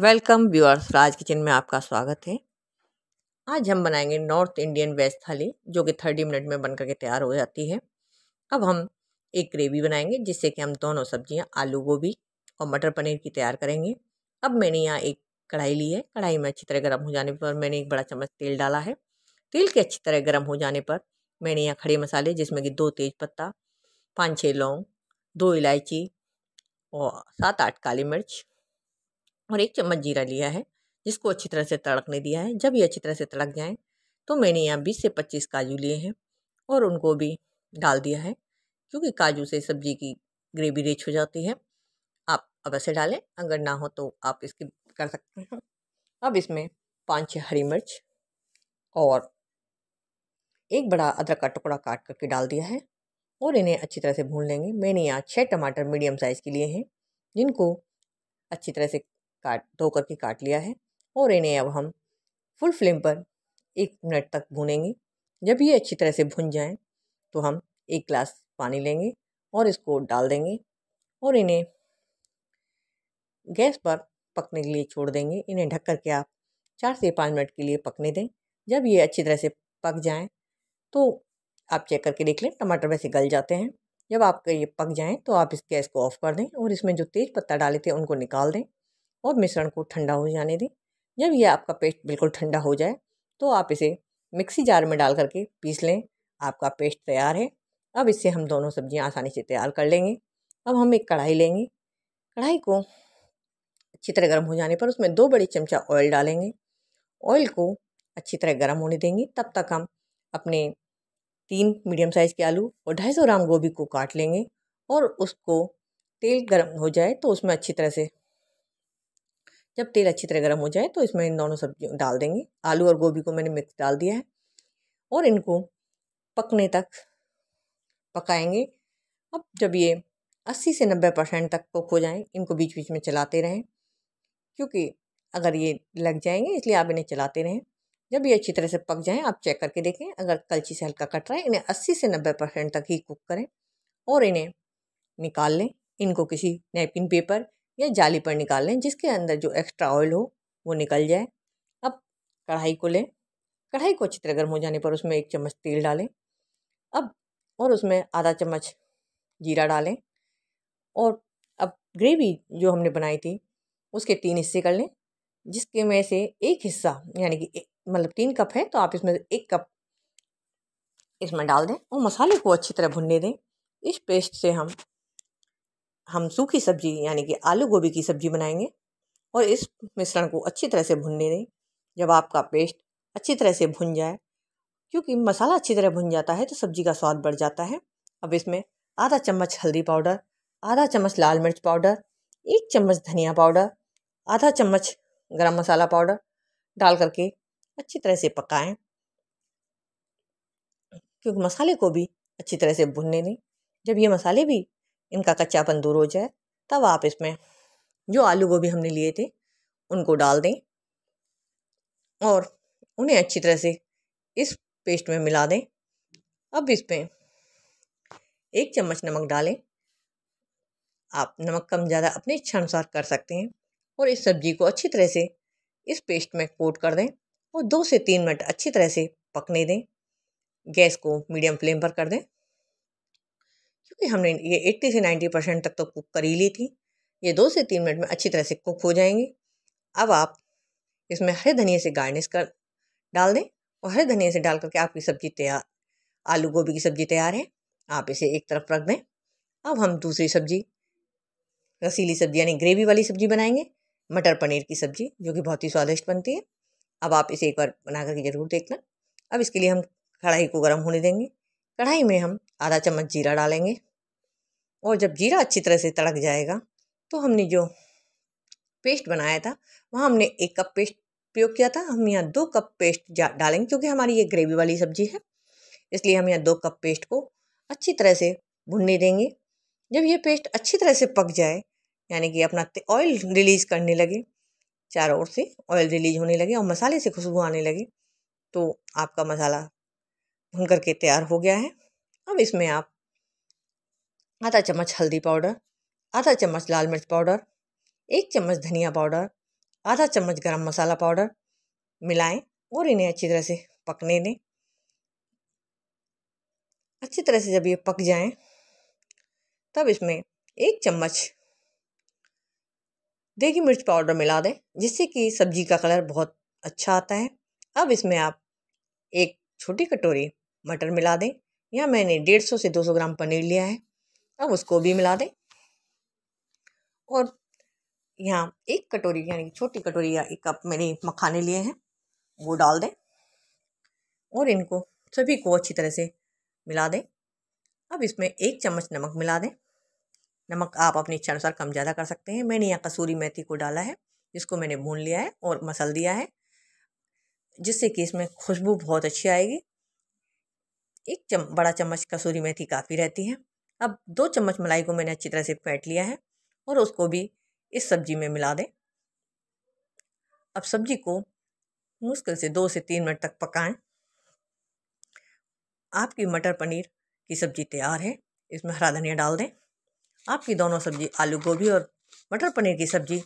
welcome viewers राज kitchen में आपका स्वागत है आज हम बनाएंगे नॉर्थ इंडियन वेज थाली जो कि थर्टी मिनट में बनकर के तैयार हो जाती है अब हम एक ग्रेवी बनाएंगे जिससे कि हम दोनों सब्जियां आलू गोभी और मटर पनीर की तैयार करेंगे अब मैंने यहाँ एक कढ़ाई ली है कढ़ाई में अच्छी तरह गर्म हो जाने पर मैंने एक बड़ा चम्मच तेल डाला है तेल के अच्छी तरह गर्म हो जाने पर मैंने यहाँ खड़े मसाले जिसमें कि दो तेज पत्ता पाँच छः लौंग दो इलायची और सात आठ काली मिर्च और एक चम्मच जीरा लिया है जिसको अच्छी तरह से तड़कने दिया है जब ये अच्छी तरह से तड़क जाएँ तो मैंने यहाँ बीस से पच्चीस काजू लिए हैं और उनको भी डाल दिया है क्योंकि काजू से सब्जी की ग्रेवी रिच हो जाती है आप अवश्य डालें अगर ना हो तो आप इसकी कर सकते हैं अब इसमें पाँच छः हरी मिर्च और एक बड़ा अदरक का टुकड़ा काट करके डाल दिया है और इन्हें अच्छी तरह से भून लेंगे मैंने यहाँ छः टमाटर मीडियम साइज़ के लिए हैं जिनको अच्छी तरह से काट धो करके काट लिया है और इन्हें अब हम फुल फ्लेम पर एक मिनट तक भूनेंगे जब ये अच्छी तरह से भुन जाएं तो हम एक गिलास पानी लेंगे और इसको डाल देंगे और इन्हें गैस पर पकने के लिए छोड़ देंगे इन्हें ढक करके आप चार से पाँच मिनट के लिए पकने दें जब ये अच्छी तरह से पक जाएं तो आप चेक करके देख लें टमाटर वैसे गल जाते हैं जब आपके ये पक जाएं तो आप इस गैस को ऑफ़ कर दें और इसमें जो तेज़ पत्ता डाले थे उनको निकाल दें और मिश्रण को ठंडा हो जाने दें जब यह आपका पेस्ट बिल्कुल ठंडा हो जाए तो आप इसे मिक्सी जार में डाल करके पीस लें आपका पेस्ट तैयार है अब इससे हम दोनों सब्जियां आसानी से तैयार कर लेंगे अब हम एक कढ़ाई लेंगे कढ़ाई को अच्छी तरह गर्म हो जाने पर उसमें दो बड़ी चमचा ऑयल डालेंगे ऑयल को अच्छी तरह गर्म होने देंगे तब तक हम अपने तीन मीडियम साइज़ के आलू और ढाई सौ ग्राम गोभी को काट लेंगे और उसको तेल गर्म हो जाए तो उसमें अच्छी तरह से जब तेल अच्छी तरह गर्म हो जाए तो इसमें इन दोनों सब्जी डाल देंगे आलू और गोभी को मैंने मिक्स डाल दिया है और इनको पकने तक पकाएंगे अब जब ये 80 से 90 परसेंट तक कुक हो जाएं इनको बीच बीच में चलाते रहें क्योंकि अगर ये लग जाएंगे इसलिए आप इन्हें चलाते रहें जब ये अच्छी तरह से पक जाएं आप चेक करके देखें अगर कलची से हल्का कट रहा है इन्हें 80 से 90 परसेंट तक ही कुक करें और इन्हें निकाल लें इनको किसी नेपकिन पेपर या जाली पर निकाल लें जिसके अंदर जो एक्स्ट्रा ऑयल हो वो निकल जाए अब कढ़ाई को लें कढ़ाई को अच्छी तरह गर्म हो जाने पर उसमें एक चम्मच तेल डालें अब और उसमें आधा चम्मच जीरा डालें और अब ग्रेवी जो हमने बनाई थी उसके तीन हिस्से कर लें जिसके में से एक हिस्सा यानी कि मतलब तीन कप है तो आप इसमें एक कप इसमें डाल दें और मसाले को अच्छी तरह भुनने दें इस पेस्ट से हम हम सूखी सब्जी यानी कि आलू गोभी की सब्जी बनाएंगे और इस मिश्रण को अच्छी तरह से भुनने दें जब आपका पेस्ट अच्छी तरह से भुन जाए क्योंकि मसाला अच्छी तरह भुन जाता है तो सब्जी का स्वाद बढ़ जाता है अब इसमें आधा चम्मच हल्दी पाउडर आधा चम्मच लाल मिर्च पाउडर एक चम्मच धनिया पाउडर आधा चम्मच गरम मसाला पाउडर डाल करके अच्छी तरह से पकाएं क्योंकि मसाले को भी अच्छी तरह से भुनने दें जब ये मसाले भी इनका कच्चापन दूर हो जाए तब आप इसमें जो आलू गोभी हमने लिए थे उनको डाल दें और उन्हें अच्छी तरह से इस पेस्ट में मिला दें अब इसमें एक चम्मच नमक डालें आप नमक कम ज़्यादा अपने इच्छा अनुसार कर सकते हैं और इस सब्जी को अच्छी तरह से इस पेस्ट में कोट कर दें और दो से तीन मिनट अच्छी तरह से पकने दें गैस को मीडियम फ्लेम पर कर दें क्योंकि हमने ये 80 से 90 परसेंट तक तो कुक कर ही ली थी ये दो से तीन मिनट में अच्छी तरह से कुक हो जाएंगी अब आप इसमें हरे धनिए से गार्निश कर डाल दें और हरे धनिए से डाल करके आपकी सब्ज़ी तैयार आलू गोभी की सब्ज़ी तैयार है आप इसे एक तरफ रख दें अब हम दूसरी सब्ज़ी रसीली सब्ज़ी यानी ग्रेवी वाली सब्ज़ी बनाएंगे मटर पनीर की सब्ज़ी जो कि बहुत ही स्वादिष्ट बनती है अब आप इसे एक बार बना करके ज़रूर देखना अब इसके लिए हम कढ़ाई को गर्म होने देंगे कढ़ाई में हम आधा चम्मच जीरा डालेंगे और जब जीरा अच्छी तरह से तड़क जाएगा तो हमने जो पेस्ट बनाया था वहाँ हमने एक कप पेस्ट प्रयोग किया था हम यहाँ दो कप पेस्ट डालेंगे क्योंकि हमारी ये ग्रेवी वाली सब्जी है इसलिए हम यहाँ दो कप पेस्ट को अच्छी तरह से भुनने देंगे जब ये पेस्ट अच्छी तरह से पक जाए यानी कि अपना ऑयल रिलीज़ करने लगे चारों ओर से ऑयल रिलीज होने लगे और मसाले से खुशबू आने लगे तो आपका मसाला भून करके तैयार हो गया है अब इसमें आप आधा चम्मच हल्दी पाउडर आधा चम्मच लाल मिर्च पाउडर एक चम्मच धनिया पाउडर आधा चम्मच गरम मसाला पाउडर मिलाएं और इन्हें अच्छी तरह से पकने दें अच्छी तरह से जब ये पक जाएं तब इसमें एक चम्मच देगी मिर्च पाउडर मिला दें जिससे कि सब्जी का कलर बहुत अच्छा आता है अब इसमें आप एक छोटी कटोरी मटर मिला दें या मैंने डेढ़ सौ से दो सौ ग्राम पनीर लिया है अब उसको भी मिला दें और यहाँ एक कटोरी यानी छोटी कटोरी या एक कप मैंने मखाने लिए हैं वो डाल दें और इनको सभी को अच्छी तरह से मिला दें अब इसमें एक चम्मच नमक मिला दें नमक आप अपनी इच्छा अनुसार कम ज़्यादा कर सकते हैं मैंने यहाँ कसूरी मेथी को डाला है जिसको मैंने भून लिया है और मसल दिया है जिससे कि इसमें खुशबू बहुत अच्छी आएगी एक चम, बड़ा चम्मच कसूरी मेथी काफ़ी रहती है अब दो चम्मच मलाई को मैंने अच्छी तरह से फेंट लिया है और उसको भी इस सब्जी में मिला दें अब सब्जी को मुश्किल से दो से तीन मिनट तक पकाएं आपकी मटर पनीर की सब्ज़ी तैयार है इसमें हरा धनिया डाल दें आपकी दोनों सब्ज़ी आलू गोभी और मटर पनीर की सब्ज़ी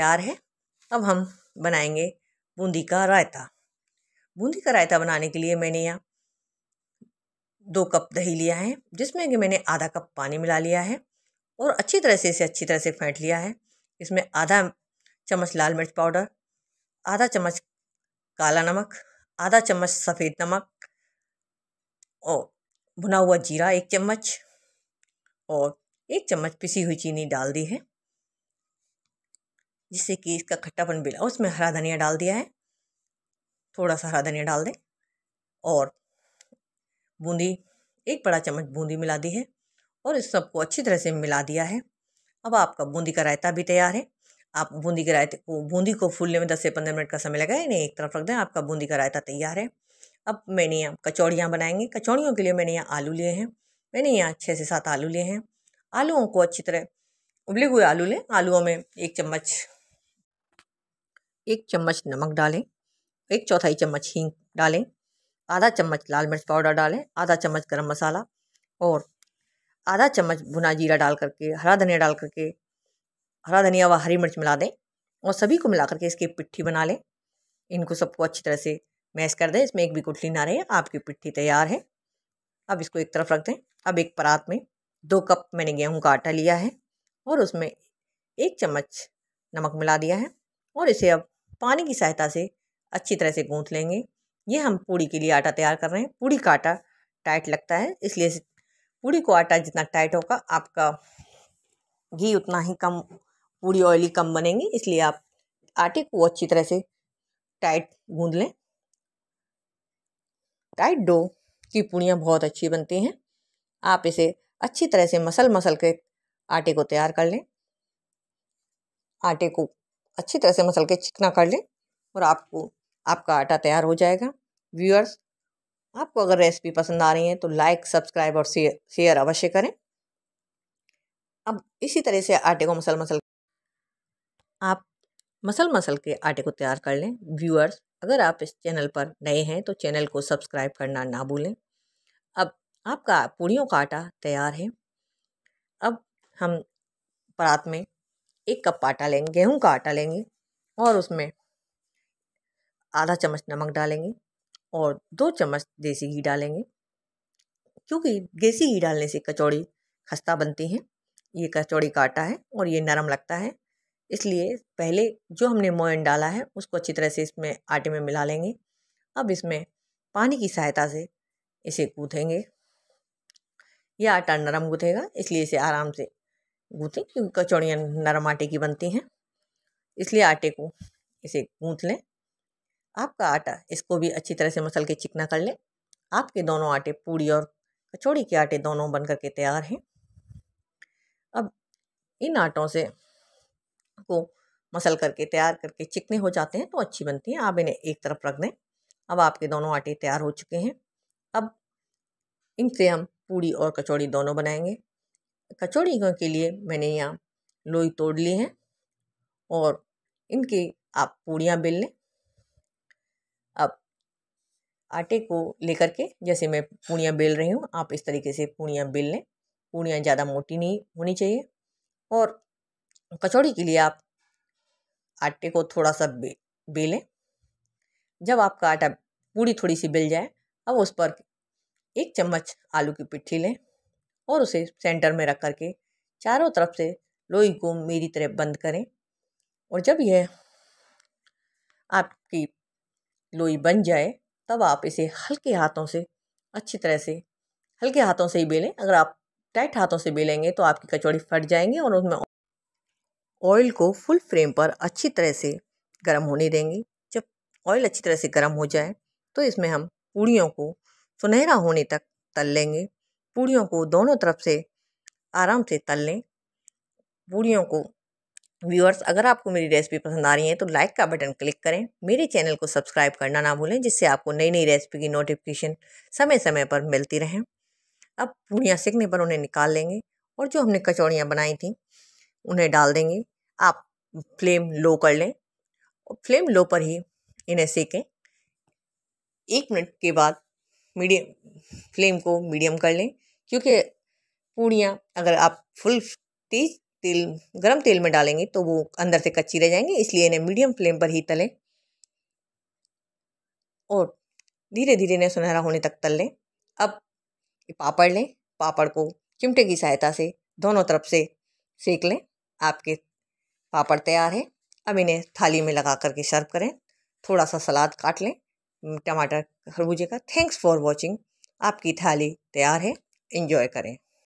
तैयार है अब हम बनाएंगे बूंदी का रायता बूंदी का रायता बनाने के लिए मैंने यहाँ दो कप दही लिया है जिसमें कि मैंने आधा कप पानी मिला लिया है और अच्छी तरह से इसे अच्छी तरह से फेंट लिया है इसमें आधा चम्मच लाल मिर्च पाउडर आधा चम्मच काला नमक आधा चम्मच सफ़ेद नमक और भुना हुआ जीरा एक चम्मच और एक चम्मच पिसी हुई चीनी डाल दी है जिससे कि इसका खट्टापन बिला उसमें हरा धनिया डाल दिया है थोड़ा सा हरा धनिया डाल दें और बूंदी एक बड़ा चम्मच बूंदी मिला दी है और इस सबको अच्छी तरह से मिला दिया है अब आपका बूंदी का रायता भी तैयार है आप बूंदी के रायते को बूंदी को फूलने में दस से पंद्रह मिनट का समय लगा इन्हें एक तरफ रख दें आपका बूंदी का रायता तैयार है अब मैंने यहाँ कचौड़ियाँ बनाएंगे कचौड़ियों के लिए मैंने यहाँ आलू लिए हैं मैंने यहाँ छः से सात आलू लिए हैं आलूओं को अच्छी तरह उबले हुए आलू लें आलूओं में एक चम्मच एक चम्मच नमक डालें एक चौथाई चम्मच हींग डालें आधा चम्मच लाल मिर्च पाउडर डालें आधा चम्मच गरम मसाला और आधा चम्मच भुना जीरा डाल करके हरा धनिया डाल करके हरा धनिया व हरी मिर्च मिला दें और सभी को मिला करके इसकी पिट्ठी बना लें इनको सबको अच्छी तरह से मैश कर दें इसमें एक भी गुठली ना रहे आपकी पिट्ठी तैयार है अब इसको एक तरफ रख दें अब एक परात में दो कप मैंने गेहूं का आटा लिया है और उसमें एक चम्मच नमक मिला दिया है और इसे अब पानी की सहायता से अच्छी तरह से गूँथ लेंगे ये हम पूड़ी के लिए आटा तैयार कर रहे हैं पूड़ी का आटा टाइट लगता है इसलिए पूड़ी को आटा जितना टाइट होगा आपका घी उतना ही कम पूड़ी ऑयली कम बनेंगी इसलिए आप आटे को अच्छी तरह से टाइट गूँध लें टाइट डो की पूड़ियाँ बहुत अच्छी बनती हैं आप इसे अच्छी तरह से मसल मसल के आटे को तैयार कर लें आटे को अच्छी तरह से मसल के चिकना कर लें और आपको आपका आटा तैयार हो जाएगा व्यूअर्स आपको अगर रेसिपी पसंद आ रही है तो लाइक सब्सक्राइब और शेयर शेयर अवश्य करें अब इसी तरह से आटे को मसल मसल आप मसल मसल के आटे को तैयार कर लें व्यूअर्स अगर आप इस चैनल पर नए हैं तो चैनल को सब्सक्राइब करना ना भूलें अब आपका पूड़ियों का आटा तैयार है अब हम परात में एक कप आटा लेंगे गेहूं का आटा लेंगे और उसमें आधा चम्मच नमक डालेंगे और दो चम्मच देसी घी डालेंगे क्योंकि देसी घी डालने से कचौड़ी खस्ता बनती है ये कचौड़ी का आटा है और ये नरम लगता है इसलिए पहले जो हमने मोयन डाला है उसको अच्छी तरह से इसमें आटे में मिला लेंगे अब इसमें पानी की सहायता से इसे गूँथेंगे यह आटा नरम गूँथेगा इसलिए इसे आराम से गूँथें क्योंकि कचौड़ियाँ नरम आटे की बनती हैं इसलिए आटे को इसे गूँथ लें आपका आटा इसको भी अच्छी तरह से मसल के चिकना कर लें आपके दोनों आटे पूड़ी और कचौड़ी के आटे दोनों बन करके तैयार हैं अब इन आटों से को मसल करके तैयार करके चिकने हो जाते हैं तो अच्छी बनती हैं आप इन्हें एक तरफ रख दें अब आपके दोनों आटे तैयार हो चुके हैं अब इनसे हम पूड़ी और कचौड़ी दोनों बनाएंगे कचौड़ी के लिए मैंने यहाँ लोई तोड़ ली है और इनकी आप पूड़ियाँ बेल लें आटे को लेकर के जैसे मैं पूड़ियाँ बेल रही हूँ आप इस तरीके से पूड़ियाँ बेल लें पूड़ियाँ ज़्यादा मोटी नहीं होनी चाहिए और कचौड़ी के लिए आप आटे को थोड़ा सा बे बेलें जब आपका आटा पूड़ी थोड़ी सी बेल जाए अब उस पर एक चम्मच आलू की पिट्ठी लें और उसे सेंटर में रख कर के चारों तरफ से लोई को मेरी तरह बंद करें और जब यह आपकी लोई बन जाए तब आप इसे हल्के हाथों से अच्छी तरह से हल्के हाथों से ही बेलें अगर आप टाइट हाथों से बेलेंगे तो आपकी कचौड़ी फट जाएंगी और उसमें ऑयल को फुल फ्लेम पर अच्छी तरह से गर्म होने देंगे जब ऑयल अच्छी तरह से गर्म हो जाए तो इसमें हम पूड़ियों को सुनहरा होने तक तल लेंगे पूड़ियों को दोनों तरफ से आराम से तल लें पूड़ियों को व्यूअर्स अगर आपको मेरी रेसिपी पसंद आ रही है तो लाइक का बटन क्लिक करें मेरे चैनल को सब्सक्राइब करना ना भूलें जिससे आपको नई नई रेसिपी की नोटिफिकेशन समय समय पर मिलती रहें अब पूड़ियाँ सीखने पर उन्हें निकाल लेंगे और जो हमने कचौड़ियाँ बनाई थी उन्हें डाल देंगे आप फ्लेम लो कर लें और फ्लेम लो पर ही इन्हें सेकें एक मिनट के बाद मीडियम फ्लेम को मीडियम कर लें क्योंकि पूड़ियाँ अगर आप फुल तेज़ तेल गरम तेल में डालेंगे तो वो अंदर से कच्ची रह जाएंगे इसलिए इन्हें मीडियम फ्लेम पर ही तलें और धीरे धीरे इन्हें सुनहरा होने तक तल लें अब पापड़ लें पापड़ को चिमटे की सहायता से दोनों तरफ से सेक लें आपके पापड़ तैयार है अब इन्हें थाली में लगा करके सर्व करें थोड़ा सा सलाद काट लें टमाटर खरबूजे का थैंक्स फॉर वॉचिंग आपकी थाली तैयार है इन्जॉय करें